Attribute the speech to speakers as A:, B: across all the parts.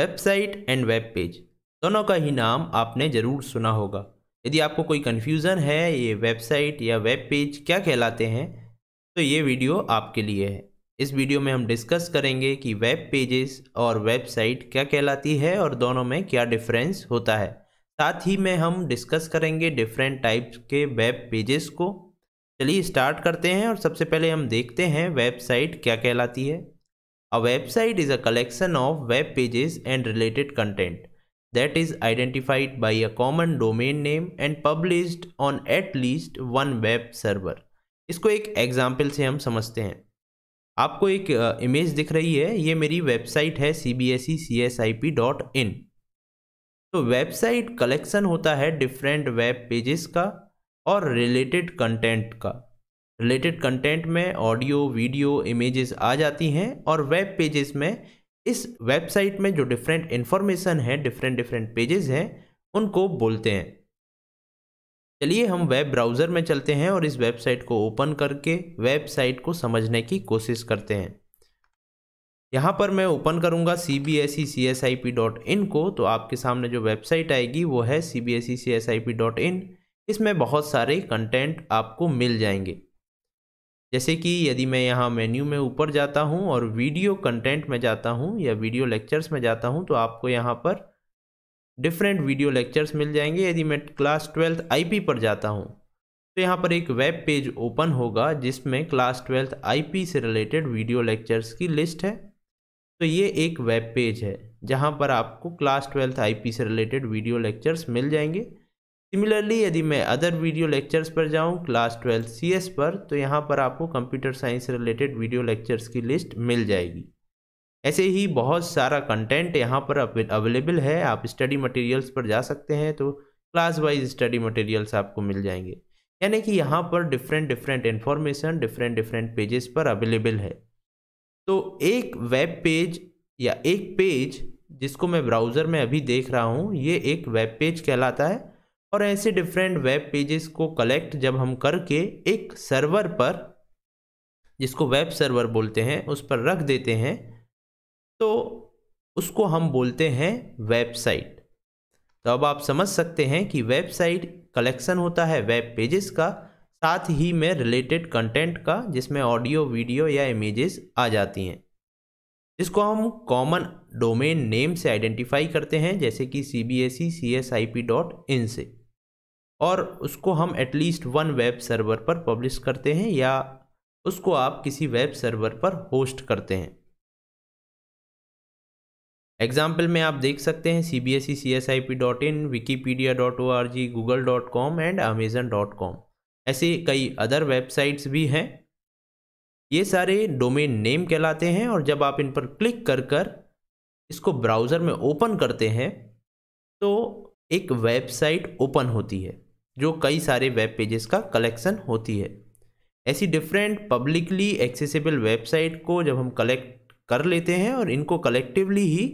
A: Website and web page दोनों का ही नाम आपने ज़रूर सुना होगा यदि आपको कोई कन्फ्यूज़न है ये वेबसाइट या वेब पेज क्या कहलाते हैं तो ये वीडियो आपके लिए है इस वीडियो में हम डिस्कस करेंगे कि वेब पेजेस और वेबसाइट क्या कहलाती है और दोनों में क्या डिफरेंस होता है साथ ही में हम डिस्कस करेंगे डिफरेंट टाइप्स के वेब पेजेस को चलिए स्टार्ट करते हैं और सबसे पहले हम देखते हैं वेबसाइट क्या कहलाती है A website is a collection of web pages and related content that is identified by a common domain name and published on at least one web server. इसको एक एग्जाम्पल से हम समझते हैं आपको एक इमेज दिख रही है ये मेरी वेबसाइट है C B S E C S I P dot in तो वेबसाइट कलेक्शन होता है डिफरेंट वेब पेजेस का और रिलेटेड कंटेंट का रिलेटेड कंटेंट में ऑडियो वीडियो इमेजेस आ जाती हैं और वेब पेजेस में इस वेबसाइट में जो डिफरेंट इन्फॉर्मेशन है डिफरेंट डिफरेंट पेजेस हैं उनको बोलते हैं चलिए हम वेब ब्राउज़र में चलते हैं और इस वेबसाइट को ओपन करके वेबसाइट को समझने की कोशिश करते हैं यहाँ पर मैं ओपन करूँगा C B S E C S I P dot in को तो आपके सामने जो वेबसाइट आएगी वो है C B S E C S I P dot in इसमें बहुत सारे कंटेंट आपको मिल जाएंगे जैसे कि यदि मैं यहाँ मेन्यू में ऊपर जाता हूँ और वीडियो कंटेंट में जाता हूँ या वीडियो लेक्चर्स में जाता हूँ तो आपको यहाँ पर डिफरेंट वीडियो लेक्चर्स मिल जाएंगे यदि मैं क्लास ट्वेल्थ आईपी पर जाता हूँ तो यहाँ पर एक वेब पेज ओपन होगा जिसमें क्लास ट्वेल्थ आईपी से रिलेटेड वीडियो लेक्चर्स की लिस्ट है तो ये एक वेब पेज है जहाँ पर आपको क्लास ट्वेल्थ आईपी से रिलेटेड वीडियो लेक्चर्स मिल जाएंगे सिमिलरली यदि मैं अदर वीडियो लेक्चर्स पर जाऊं क्लास ट्वेल्थ सी पर तो यहाँ पर आपको computer science related video lectures की लिस्ट मिल जाएगी ऐसे ही बहुत सारा कंटेंट यहाँ पर अवेलेबल है आप स्टडी मटेरियल्स पर जा सकते हैं तो क्लास वाइज स्टडी मटेरियल्स आपको मिल जाएंगे यानी कि यहाँ पर different different information different different pages पर अवेलेबल है तो एक वेब पेज या एक पेज जिसको मैं ब्राउज़र में अभी देख रहा हूँ ये एक वेब पेज कहलाता है और ऐसे डिफरेंट वेब पेजेस को कलेक्ट जब हम करके एक सर्वर पर जिसको वेब सर्वर बोलते हैं उस पर रख देते हैं तो उसको हम बोलते हैं वेबसाइट तो अब आप समझ सकते हैं कि वेबसाइट कलेक्शन होता है वेब पेजेस का साथ ही में रिलेटेड कंटेंट का जिसमें ऑडियो वीडियो या इमेजेस आ जाती हैं जिसको हम कॉमन डोमेन नेम से आइडेंटिफाई करते हैं जैसे कि C B S E C S I P dot in से और उसको हम एटलीस्ट वन वेब सर्वर पर पब्लिश करते हैं या उसको आप किसी वेब सर्वर पर होस्ट करते हैं एग्जाम्पल में आप देख सकते हैं C B S E C S I P dot in Wikipedia dot O R G Google dot com and Amazon dot com ऐसे कई अदर वेबसाइट्स भी हैं ये सारे डोमेन नेम कहलाते हैं और जब आप इन पर क्लिक कर कर इसको ब्राउज़र में ओपन करते हैं तो एक वेबसाइट ओपन होती है जो कई सारे वेब पेजेस का कलेक्शन होती है ऐसी डिफरेंट पब्लिकली एक्सेसिबल वेबसाइट को जब हम कलेक्ट कर लेते हैं और इनको कलेक्टिवली ही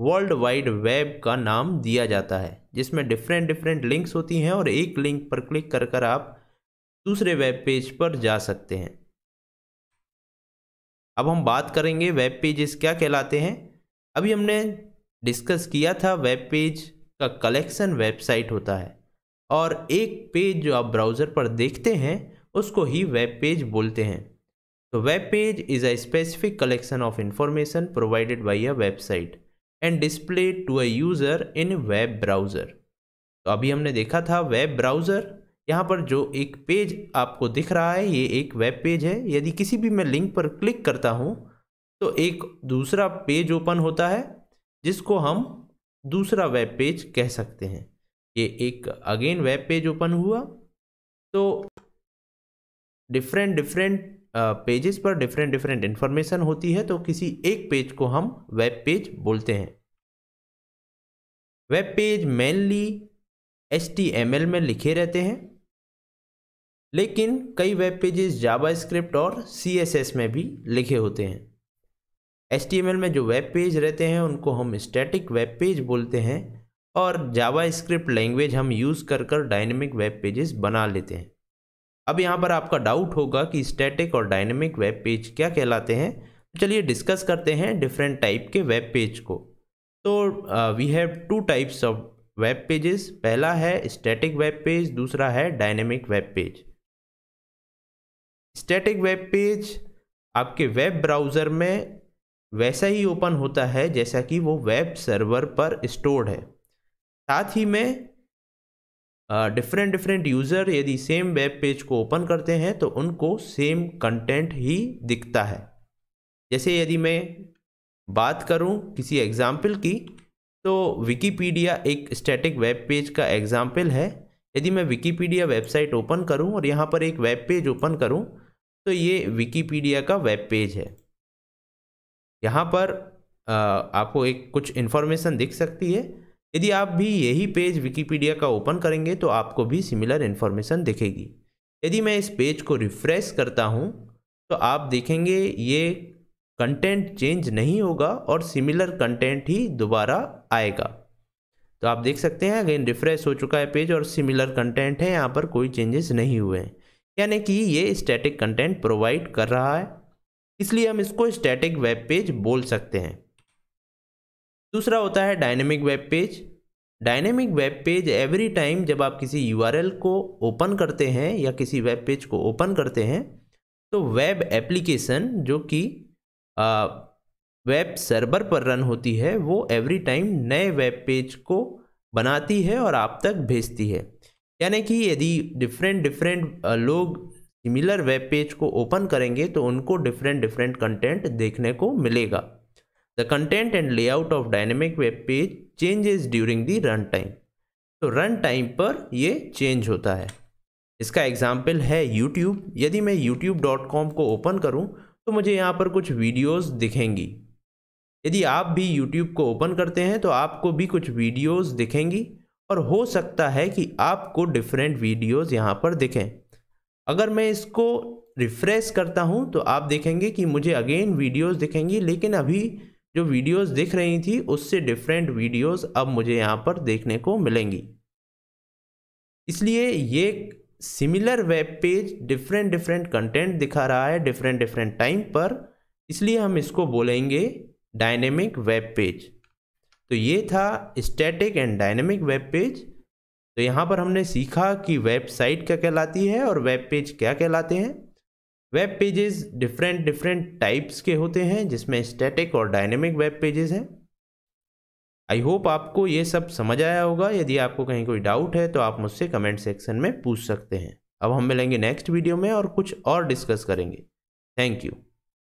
A: वर्ल्ड वाइड वेब का नाम दिया जाता है जिसमें डिफरेंट डिफरेंट लिंक्स होती हैं और एक लिंक पर क्लिक कर कर आप दूसरे वेब पेज पर जा सकते हैं अब हम बात करेंगे वेब पेजेस क्या कहलाते हैं अभी हमने डिस्कस किया था वेब पेज का कलेक्शन वेबसाइट होता है और एक पेज जो आप ब्राउज़र पर देखते हैं उसको ही वेब पेज बोलते हैं तो web page is a specific collection of information provided by a website and display to a user in web browser तो अभी हमने देखा था वेब ब्राउज़र यहाँ पर जो एक पेज आपको दिख रहा है ये एक वेब पेज है यदि किसी भी मैं लिंक पर क्लिक करता हूँ तो एक दूसरा पेज ओपन होता है जिसको हम दूसरा वेब पेज कह सकते हैं ये एक अगेन वेब पेज ओपन हुआ तो डिफरेंट डिफरेंट पेजेस पर डिफरेंट डिफरेंट इन्फॉर्मेशन होती है तो किसी एक पेज को हम वेब पेज बोलते हैं वेब पेज मेनली एच में लिखे रहते हैं लेकिन कई वेब पेजेस जावास्क्रिप्ट और सी में भी लिखे होते हैं एच में जो वेब पेज रहते हैं उनको हम स्टैटिक वेब पेज बोलते हैं और जावास्क्रिप्ट लैंग्वेज हम यूज़ कर कर डायनेमिक वेब पेजेस बना लेते हैं अब यहाँ पर आपका डाउट होगा कि स्टैटिक और डायनेमिक वेब पेज क्या कहलाते हैं तो चलिए डिस्कस करते हैं डिफरेंट टाइप के वेब पेज को तो we have two types of web pages पहला है स्टैटिक वेब पेज दूसरा है dynamic web page static web page आपके वेब ब्राउज़र में वैसा ही ओपन होता है जैसा कि वो वेब सर्वर पर स्टोर्ड है साथ ही में डिफरेंट डिफरेंट यूज़र यदि सेम वेब पेज को ओपन करते हैं तो उनको सेम कंटेंट ही दिखता है जैसे यदि मैं बात करूं किसी एग्ज़ाम्पल की तो विकीपीडिया एक स्टैटिक वेब पेज का एग्ज़ाम्पल है यदि मैं विकीपीडिया वेबसाइट ओपन करूं और यहां पर एक वेब पेज ओपन करूं तो ये विकीपीडिया का वेब पेज है यहाँ पर आपको एक कुछ इन्फॉर्मेशन दिख सकती है यदि आप भी यही पेज विकीपीडिया का ओपन करेंगे तो आपको भी सिमिलर इन्फॉर्मेशन दिखेगी यदि मैं इस पेज को रिफ्रेश करता हूँ तो आप देखेंगे ये कंटेंट चेंज नहीं होगा और सिमिलर कंटेंट ही दोबारा आएगा तो आप देख सकते हैं अगेन रिफ्रेश हो चुका है पेज और सिमिलर कंटेंट है यहाँ पर कोई चेंजेस नहीं हुए हैं यानी कि ये स्टैटिक कंटेंट प्रोवाइड कर रहा है इसलिए हम इसको स्टैटिक वेब पेज बोल सकते हैं दूसरा होता है dynamic web page dynamic web page every time जब आप किसी यूआरएल को ओपन करते हैं या किसी वेब पेज को ओपन करते हैं तो वेब एप्लीकेशन जो कि वेब सर्वर पर रन होती है वो एवरी टाइम नए वेब पेज को बनाती है और आप तक भेजती है यानी कि यदि डिफरेंट डिफरेंट लोग सिमिलर वेब पेज को ओपन करेंगे तो उनको डिफरेंट डिफरेंट कंटेंट देखने को मिलेगा The content and layout of dynamic web page changes during the run time. तो रन टाइम पर ये चेंज होता है इसका एग्जाम्पल है यूट्यूब यदि मैं youtube.com को ओपन करूं तो मुझे यहाँ पर कुछ वीडियोस दिखेंगी यदि आप भी यूट्यूब को ओपन करते हैं तो आपको भी कुछ वीडियोस दिखेंगी और हो सकता है कि आपको डिफरेंट वीडियोस यहाँ पर दिखें अगर मैं इसको रिफ़्रेश करता हूँ तो आप देखेंगे कि मुझे अगेन वीडियोस दिखेंगी लेकिन अभी जो वीडियोस दिख रही थी उससे डिफरेंट वीडियोस अब मुझे यहाँ पर देखने को मिलेंगी इसलिए ये similar web page different different content दिखा रहा है डिफरेंट डिफरेंट टाइम पर इसलिए हम इसको बोलेंगे डायनेमिक वेब पेज तो ये था static and dynamic web page तो यहाँ पर हमने सीखा कि वेबसाइट क्या कहलाती है और वेब पेज क्या कहलाते हैं web pages different different types के होते हैं जिसमें स्टैटिक और डायनेमिक वेब पेजेस हैं आई होप आपको ये सब समझ आया होगा यदि आपको कहीं कोई डाउट है तो आप मुझसे कमेंट सेक्शन में पूछ सकते हैं अब हम मिलेंगे नेक्स्ट वीडियो में और कुछ और डिस्कस करेंगे थैंक यू